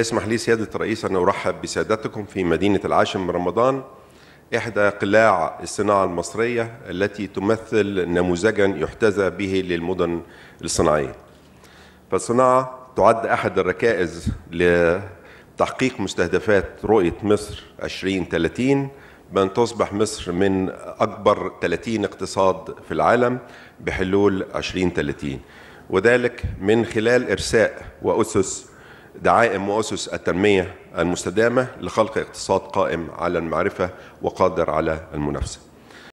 اسمح لي سيادة الرئيس أن أرحب بسادتكم في مدينة العاشم رمضان إحدى قلاع الصناعة المصرية التي تمثل نموذجا يحتذى به للمدن الصناعية فالصناعة تعد أحد الركائز لتحقيق مستهدفات رؤية مصر 2030 بأن تصبح مصر من أكبر 30 اقتصاد في العالم بحلول 2030 وذلك من خلال إرساء وأسس دعائم وأسس التنمية المستدامة لخلق اقتصاد قائم على المعرفة وقادر على المنافسة